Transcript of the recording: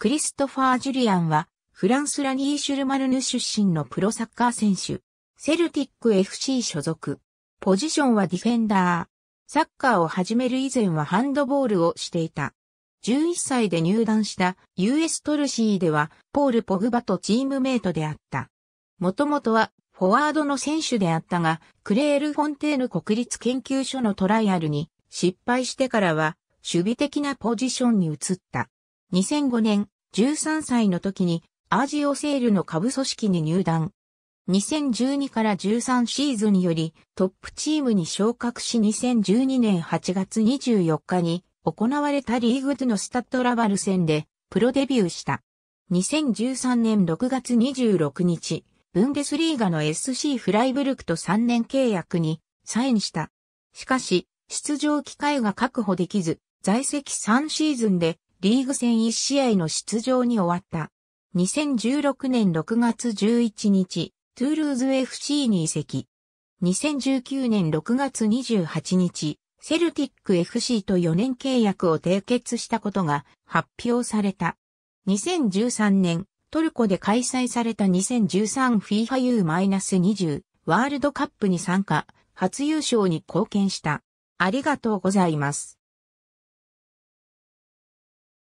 クリストファー・ジュリアンは、フランス・ラニー・シュルマルヌ出身のプロサッカー選手。セルティック FC 所属。ポジションはディフェンダー。サッカーを始める以前はハンドボールをしていた。11歳で入団した US トルシーでは、ポール・ポグバとチームメイトであった。もともとは、フォワードの選手であったが、クレール・フォンテーヌ国立研究所のトライアルに失敗してからは、守備的なポジションに移った。2005年、13歳の時にアージオセールの下部組織に入団。2012から13シーズンよりトップチームに昇格し2012年8月24日に行われたリーグズのスタッドラバル戦でプロデビューした。2013年6月26日、ブンデスリーガの SC フライブルクと3年契約にサインした。しかし、出場機会が確保できず、在籍3シーズンでリーグ戦1試合の出場に終わった。2016年6月11日、トゥールーズ FC に移籍。2019年6月28日、セルティック FC と4年契約を締結したことが発表された。2013年、トルコで開催された 2013FIFAU-20 ワールドカップに参加、初優勝に貢献した。ありがとうございます。